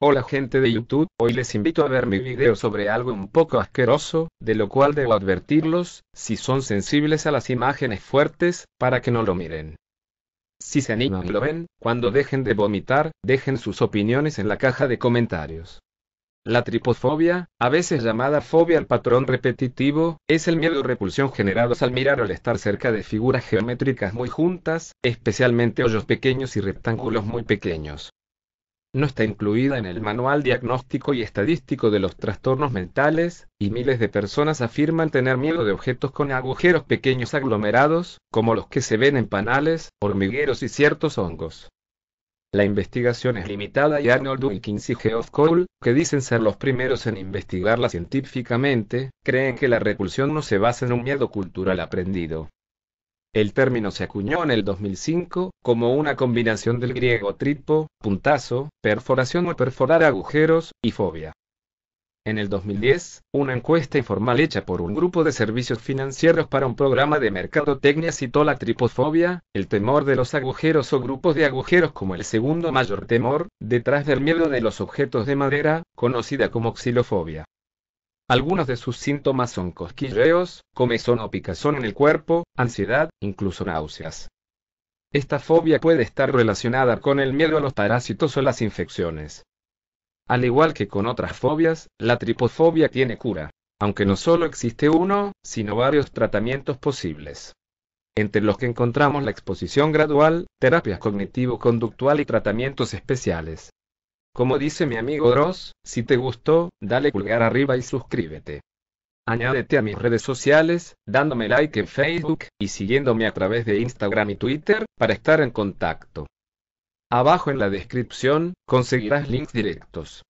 Hola gente de YouTube, hoy les invito a ver mi video sobre algo un poco asqueroso, de lo cual debo advertirlos, si son sensibles a las imágenes fuertes, para que no lo miren. Si se animan y lo ven, cuando dejen de vomitar, dejen sus opiniones en la caja de comentarios. La tripofobia, a veces llamada fobia al patrón repetitivo, es el miedo o repulsión generados al mirar o al estar cerca de figuras geométricas muy juntas, especialmente hoyos pequeños y rectángulos muy pequeños no está incluida en el Manual Diagnóstico y Estadístico de los Trastornos Mentales, y miles de personas afirman tener miedo de objetos con agujeros pequeños aglomerados, como los que se ven en panales, hormigueros y ciertos hongos. La investigación es limitada y Arnold Wilkins y Geoff Cole, que dicen ser los primeros en investigarla científicamente, creen que la repulsión no se basa en un miedo cultural aprendido, el término se acuñó en el 2005 como una combinación del griego tripo, puntazo, perforación o perforar agujeros, y fobia. En el 2010, una encuesta informal hecha por un grupo de servicios financieros para un programa de mercadotecnia citó la tripofobia, el temor de los agujeros o grupos de agujeros como el segundo mayor temor, detrás del miedo de los objetos de madera, conocida como xilofobia. Algunos de sus síntomas son cosquilleos, comezón o picazón en el cuerpo, ansiedad, incluso náuseas. Esta fobia puede estar relacionada con el miedo a los parásitos o las infecciones. Al igual que con otras fobias, la tripofobia tiene cura, aunque no solo existe uno, sino varios tratamientos posibles. Entre los que encontramos la exposición gradual, terapias cognitivo-conductual y tratamientos especiales. Como dice mi amigo Dross, si te gustó, dale pulgar arriba y suscríbete. Añádete a mis redes sociales, dándome like en Facebook y siguiéndome a través de Instagram y Twitter para estar en contacto. Abajo en la descripción conseguirás links directos.